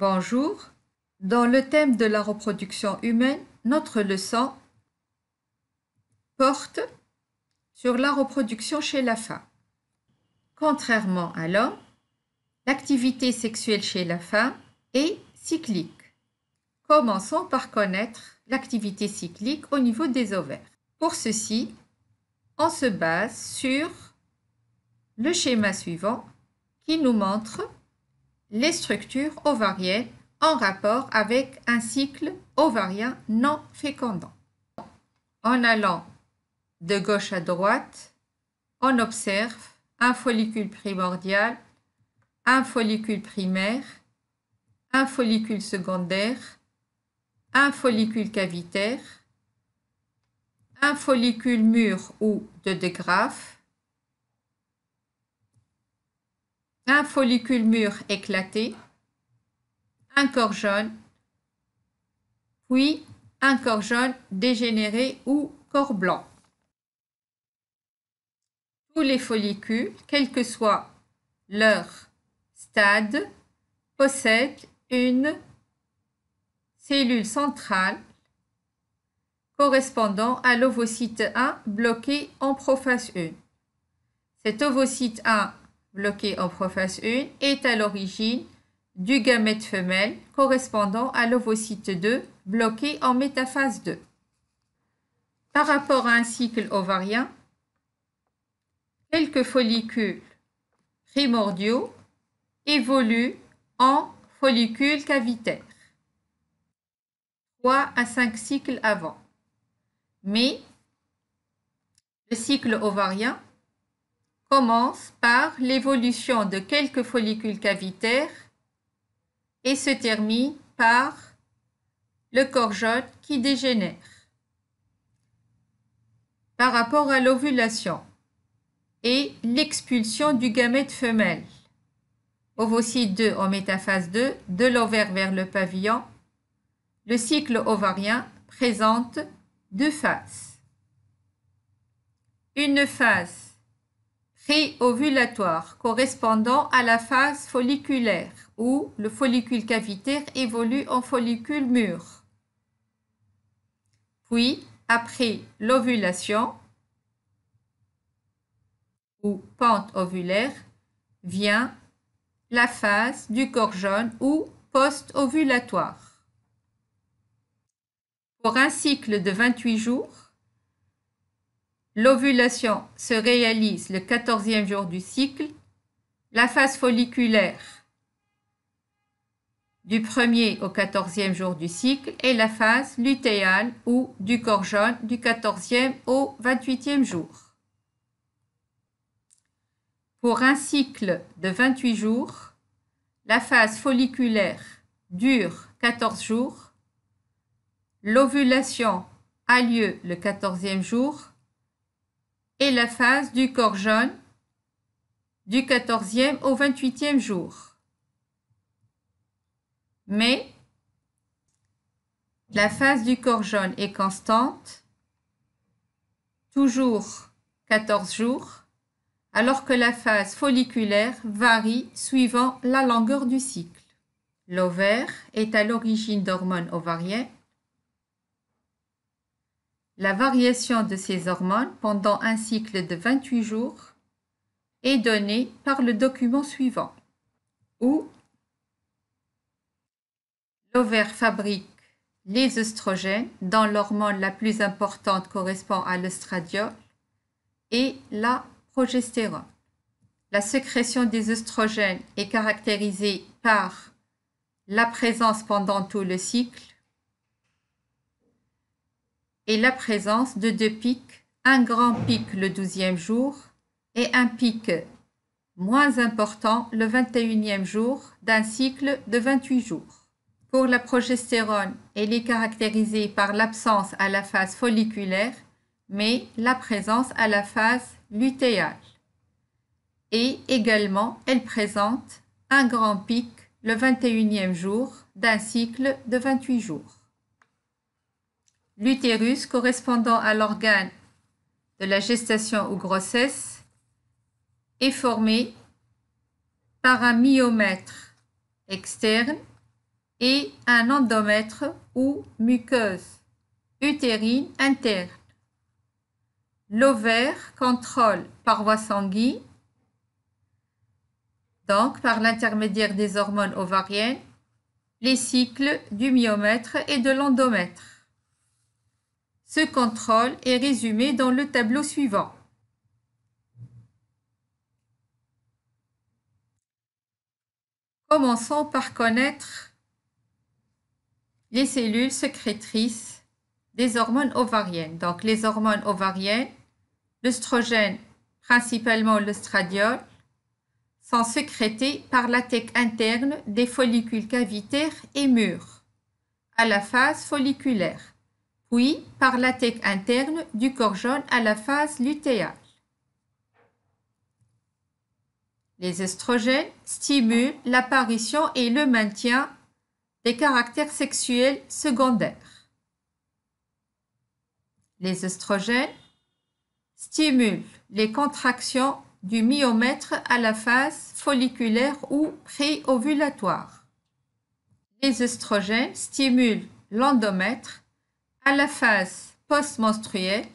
Bonjour. Dans le thème de la reproduction humaine, notre leçon porte sur la reproduction chez la femme. Contrairement à l'homme, l'activité sexuelle chez la femme est cyclique. Commençons par connaître l'activité cyclique au niveau des ovaires. Pour ceci, on se base sur le schéma suivant qui nous montre les structures ovariennes en rapport avec un cycle ovarien non fécondant. En allant de gauche à droite, on observe un follicule primordial, un follicule primaire, un follicule secondaire, un follicule cavitaire, un follicule mûr ou de dégrafe, un follicule mûr éclaté, un corps jaune, puis un corps jaune dégénéré ou corps blanc. Tous les follicules, quel que soit leur stade, possèdent une cellule centrale correspondant à l'ovocyte 1 bloqué en prophase 1. Cet ovocyte 1 bloqué en prophase 1 est à l'origine du gamète femelle correspondant à l'ovocyte 2 bloqué en métaphase 2. Par rapport à un cycle ovarien, quelques follicules primordiaux évoluent en follicules cavitaires 3 à 5 cycles avant. Mais le cycle ovarien commence par l'évolution de quelques follicules cavitaires et se termine par le jaune qui dégénère. Par rapport à l'ovulation et l'expulsion du gamète femelle, ovocyte 2 en métaphase 2, de l'ovaire vers le pavillon, le cycle ovarien présente deux phases. Une phase Pré-ovulatoire correspondant à la phase folliculaire où le follicule cavitaire évolue en follicule mûr. Puis, après l'ovulation ou pente ovulaire, vient la phase du corps jaune ou post-ovulatoire. Pour un cycle de 28 jours, L'ovulation se réalise le 14e jour du cycle. La phase folliculaire du 1er au 14e jour du cycle et la phase lutéale ou du corps jaune du 14e au 28e jour. Pour un cycle de 28 jours, la phase folliculaire dure 14 jours, l'ovulation a lieu le 14e jour et la phase du corps jaune du 14e au 28e jour. Mais la phase du corps jaune est constante, toujours 14 jours, alors que la phase folliculaire varie suivant la longueur du cycle. L'ovaire est à l'origine d'hormones ovariennes la variation de ces hormones pendant un cycle de 28 jours est donnée par le document suivant, où l'ovaire fabrique les œstrogènes, dont l'hormone la plus importante correspond à l'œstradiol et la progestérone. La sécrétion des œstrogènes est caractérisée par la présence pendant tout le cycle et la présence de deux pics, un grand pic le douzième jour et un pic moins important le 21e jour d'un cycle de 28 jours. Pour la progestérone, elle est caractérisée par l'absence à la phase folliculaire, mais la présence à la phase lutéale. Et également, elle présente un grand pic le 21e jour d'un cycle de 28 jours l'utérus correspondant à l'organe de la gestation ou grossesse est formé par un myomètre externe et un endomètre ou muqueuse utérine interne. L'ovaire contrôle par voie sanguine, donc par l'intermédiaire des hormones ovariennes, les cycles du myomètre et de l'endomètre. Ce contrôle est résumé dans le tableau suivant. Commençons par connaître les cellules sécrétrices des hormones ovariennes. Donc les hormones ovariennes, l'œstrogène, principalement l'œstradiol, sont sécrétées par la tête interne des follicules cavitaires et mûrs à la phase folliculaire puis par l'attaque interne du corps jaune à la phase lutéale. Les estrogènes stimulent l'apparition et le maintien des caractères sexuels secondaires. Les estrogènes stimulent les contractions du myomètre à la phase folliculaire ou préovulatoire. Les estrogènes stimulent l'endomètre à la phase post-menstruelle,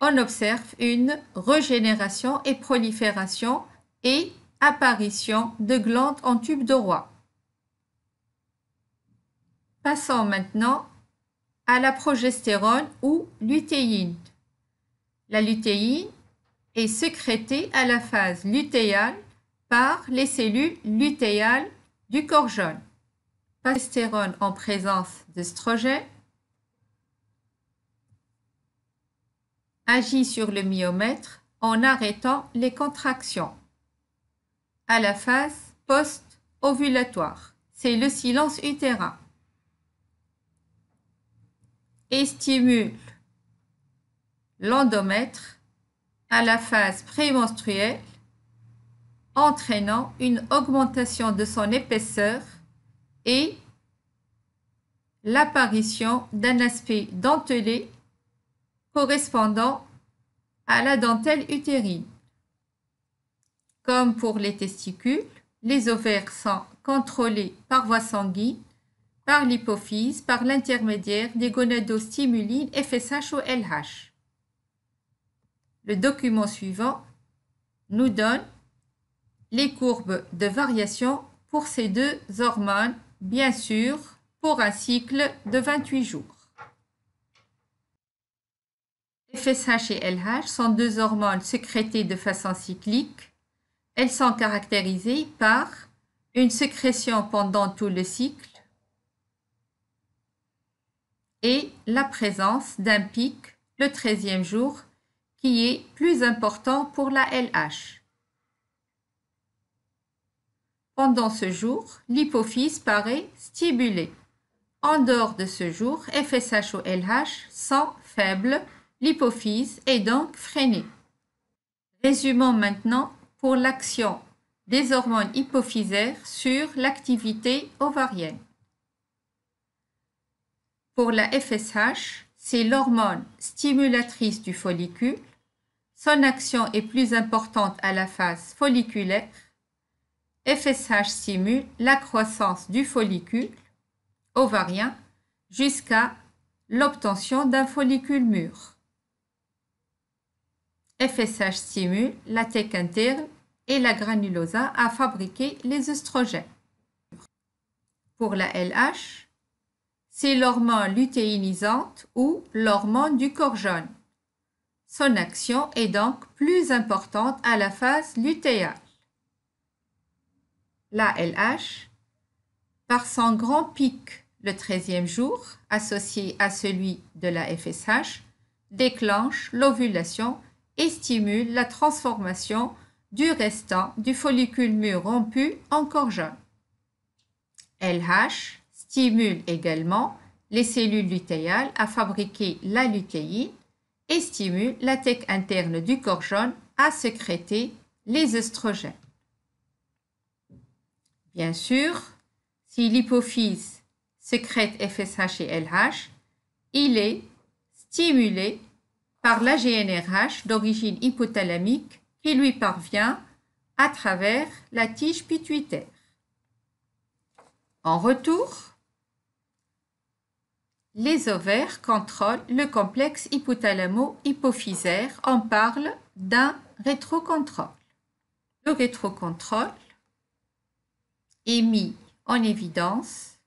on observe une régénération et prolifération et apparition de glandes en tube de roi. Passons maintenant à la progestérone ou lutéine. La lutéine est sécrétée à la phase lutéale par les cellules lutéales du corps jaune. Progestérone en présence strogène agit sur le myomètre en arrêtant les contractions. À la phase post-ovulatoire, c'est le silence utérin. Et stimule l'endomètre à la phase prémenstruelle, entraînant une augmentation de son épaisseur et l'apparition d'un aspect dentelé correspondant à la dentelle utérine. Comme pour les testicules, les ovaires sont contrôlés par voie sanguine, par l'hypophyse, par l'intermédiaire des gonadostimulines FSH ou LH. Le document suivant nous donne les courbes de variation pour ces deux hormones, bien sûr, pour un cycle de 28 jours. FSH et LH sont deux hormones sécrétées de façon cyclique. Elles sont caractérisées par une sécrétion pendant tout le cycle et la présence d'un pic le 13e jour qui est plus important pour la LH. Pendant ce jour, l'hypophyse paraît stimulée. En dehors de ce jour, FSH ou LH sont faibles l'hypophyse est donc freinée. Résumons maintenant pour l'action des hormones hypophysaires sur l'activité ovarienne. Pour la FSH, c'est l'hormone stimulatrice du follicule. Son action est plus importante à la phase folliculaire. FSH stimule la croissance du follicule ovarien jusqu'à l'obtention d'un follicule mûr. FSH stimule la TEC interne et la granulosa à fabriquer les oestrogènes. Pour la LH, c'est l'hormone lutéinisante ou l'hormone du corps jaune. Son action est donc plus importante à la phase lutéale. La LH, par son grand pic le 13e jour, associé à celui de la FSH, déclenche l'ovulation et stimule la transformation du restant du follicule mûr rompu en corps jaune. LH stimule également les cellules lutéales à fabriquer la lutéine et stimule la tête interne du corps jaune à sécréter les œstrogènes. Bien sûr, si l'hypophyse sécrète FSH et LH, il est stimulé par l'AGNRH d'origine hypothalamique qui lui parvient à travers la tige pituitaire. En retour, les ovaires contrôlent le complexe hypothalamo-hypophysaire. On parle d'un rétrocontrôle. Le rétrocontrôle est mis en évidence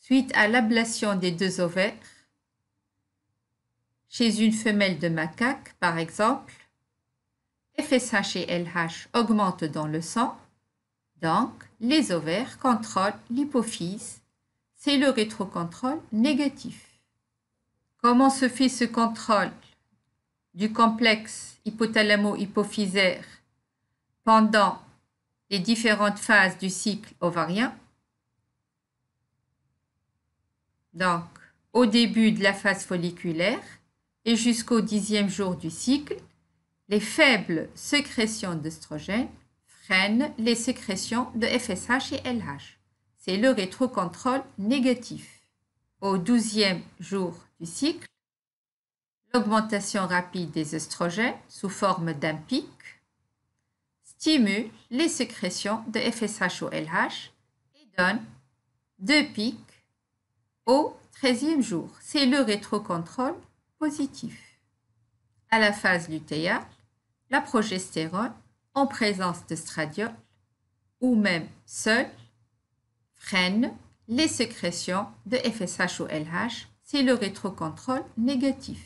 suite à l'ablation des deux ovaires chez une femelle de macaque, par exemple, FSH et LH augmentent dans le sang, donc les ovaires contrôlent l'hypophyse. C'est le rétrocontrôle négatif. Comment se fait ce contrôle du complexe hypothalamo-hypophysaire pendant les différentes phases du cycle ovarien Donc, au début de la phase folliculaire, et jusqu'au dixième jour du cycle, les faibles sécrétions d'œstrogènes freinent les sécrétions de FSH et LH. C'est le rétrocontrôle négatif. Au douzième jour du cycle, l'augmentation rapide des œstrogènes sous forme d'un pic stimule les sécrétions de FSH ou LH et donne deux pics au treizième jour. C'est le rétrocontrôle positif. À la phase lutéale, la progestérone, en présence de stradiol ou même seule, freine les sécrétions de FSH ou LH, c'est le rétrocontrôle négatif.